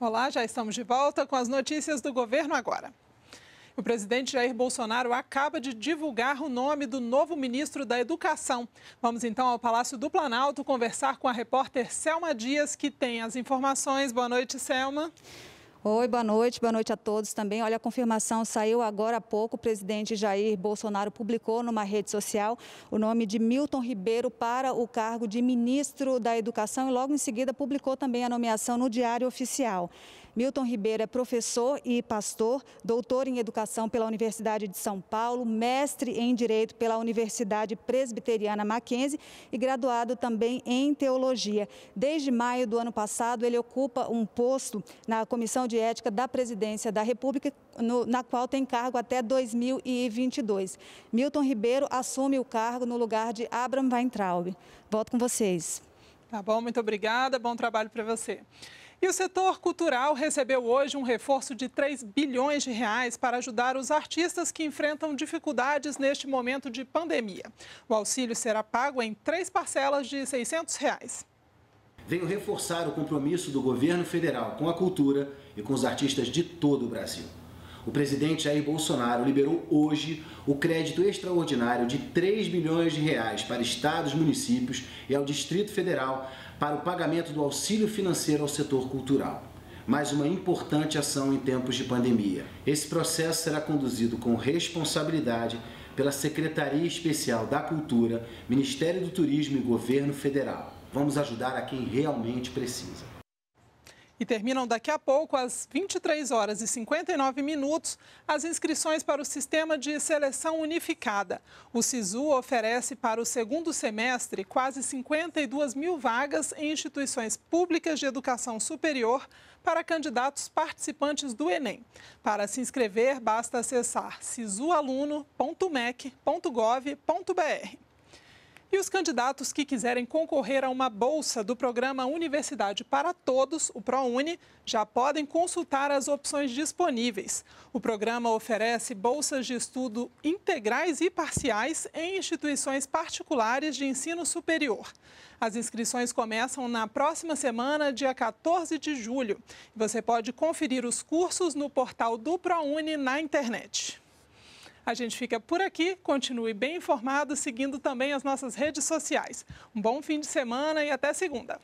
Olá, já estamos de volta com as notícias do governo agora. O presidente Jair Bolsonaro acaba de divulgar o nome do novo ministro da Educação. Vamos então ao Palácio do Planalto conversar com a repórter Selma Dias, que tem as informações. Boa noite, Selma. Oi, boa noite, boa noite a todos também. Olha, a confirmação saiu agora há pouco. O presidente Jair Bolsonaro publicou numa rede social o nome de Milton Ribeiro para o cargo de ministro da Educação e logo em seguida publicou também a nomeação no Diário Oficial. Milton Ribeiro é professor e pastor, doutor em educação pela Universidade de São Paulo, mestre em direito pela Universidade Presbiteriana Mackenzie e graduado também em teologia. Desde maio do ano passado, ele ocupa um posto na Comissão de Ética da Presidência da República, no, na qual tem cargo até 2022. Milton Ribeiro assume o cargo no lugar de Abraham Weintraub. Volto com vocês. Tá bom, muito obrigada. Bom trabalho para você. E o setor cultural recebeu hoje um reforço de 3 bilhões de reais para ajudar os artistas que enfrentam dificuldades neste momento de pandemia. O auxílio será pago em três parcelas de 600. Reais venho reforçar o compromisso do governo federal com a cultura e com os artistas de todo o Brasil. O presidente Jair Bolsonaro liberou hoje o crédito extraordinário de 3 bilhões de reais para estados, municípios e ao Distrito Federal para o pagamento do auxílio financeiro ao setor cultural. Mais uma importante ação em tempos de pandemia. Esse processo será conduzido com responsabilidade pela Secretaria Especial da Cultura, Ministério do Turismo e Governo Federal. Vamos ajudar a quem realmente precisa. E terminam daqui a pouco, às 23 horas e 59 minutos, as inscrições para o Sistema de Seleção Unificada. O SISU oferece para o segundo semestre quase 52 mil vagas em instituições públicas de educação superior para candidatos participantes do Enem. Para se inscrever, basta acessar sisualuno.mec.gov.br. E os candidatos que quiserem concorrer a uma bolsa do programa Universidade para Todos, o ProUni, já podem consultar as opções disponíveis. O programa oferece bolsas de estudo integrais e parciais em instituições particulares de ensino superior. As inscrições começam na próxima semana, dia 14 de julho. Você pode conferir os cursos no portal do ProUni na internet. A gente fica por aqui, continue bem informado, seguindo também as nossas redes sociais. Um bom fim de semana e até segunda!